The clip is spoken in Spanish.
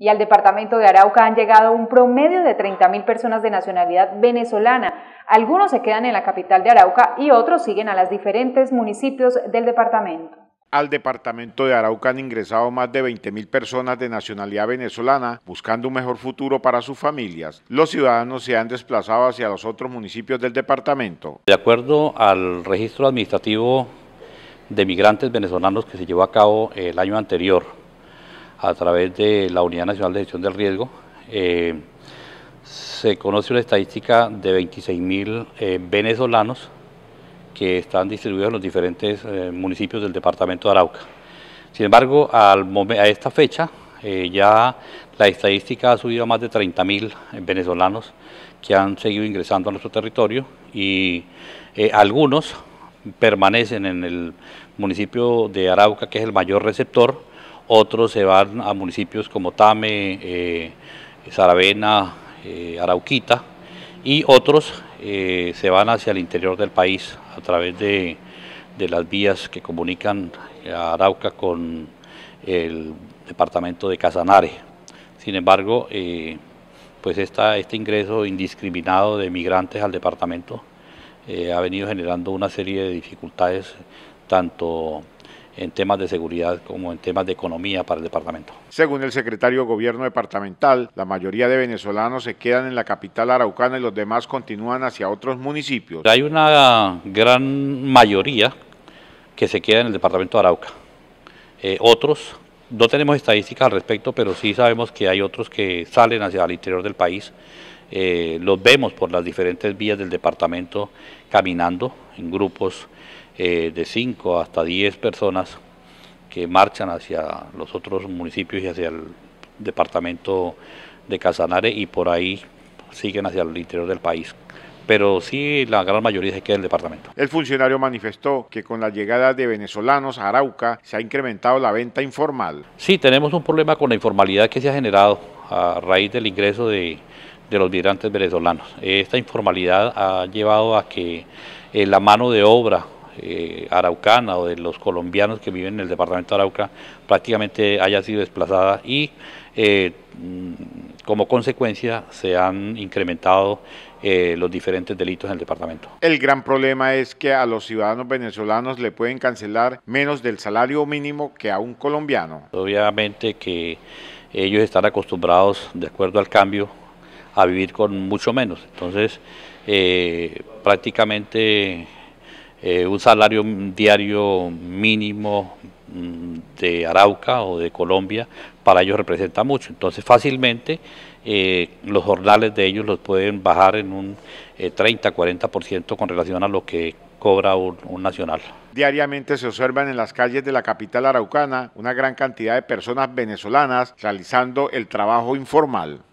y al departamento de Arauca han llegado un promedio de 30.000 personas de nacionalidad venezolana. Algunos se quedan en la capital de Arauca y otros siguen a los diferentes municipios del departamento. Al departamento de Arauca han ingresado más de 20.000 personas de nacionalidad venezolana buscando un mejor futuro para sus familias. Los ciudadanos se han desplazado hacia los otros municipios del departamento. De acuerdo al registro administrativo de migrantes venezolanos que se llevó a cabo el año anterior, a través de la Unidad Nacional de Gestión del Riesgo. Eh, se conoce una estadística de 26.000 eh, venezolanos que están distribuidos en los diferentes eh, municipios del departamento de Arauca. Sin embargo, al a esta fecha ya la estadística ha subido a más de 30.000 venezolanos que han seguido ingresando a nuestro territorio y algunos permanecen en el municipio de Arauca, que es el mayor receptor, otros se van a municipios como Tame, eh, Saravena, eh, Arauquita y otros eh, se van hacia el interior del país a través de, las vías que comunican Arauca con el departamento de Casanare. Sin embargo, eh, pues esta, este ingreso indiscriminado de migrantes al departamento ha venido generando una serie de dificultades tanto en temas de seguridad como en temas de economía para el departamento. Según el secretario de Gobierno departamental, la mayoría de venezolanos se quedan en la capital araucana y los demás continúan hacia otros municipios. Hay una gran mayoría que se queda en el departamento de Arauca. Eh, otros, no tenemos estadísticas al respecto, pero sí sabemos que hay otros que salen hacia el interior del país eh, los vemos por las diferentes vías del departamento caminando en grupos eh, de 5 hasta 10 personas que marchan hacia los otros municipios y hacia el departamento de Casanare y por ahí siguen hacia el interior del país pero sí la gran mayoría se queda en el departamento. El funcionario manifestó que con la llegada de venezolanos a Arauca se ha incrementado la venta informal. Sí, tenemos un problema con la informalidad que se ha generado a raíz del ingreso de, de los migrantes venezolanos. Esta informalidad ha llevado a que eh, la mano de obra eh, araucana o de los colombianos que viven en el departamento de Arauca prácticamente haya sido desplazada y eh, mm, como consecuencia se han incrementado los diferentes delitos en el departamento. El gran problema es que a los ciudadanos venezolanos le pueden cancelar menos del salario mínimo que a un colombiano. Obviamente que ellos están acostumbrados, de acuerdo al cambio, a vivir con mucho menos. Entonces, eh, prácticamente eh, un salario diario mínimo mm, de Arauca o de Colombia para ellos representa mucho. Entonces, fácilmente eh, los jornales de ellos los pueden bajar en un 30-40% con relación a lo que cobra un, nacional. Diariamente se observan en las calles de la capital araucana una gran cantidad de personas venezolanas realizando el trabajo informal.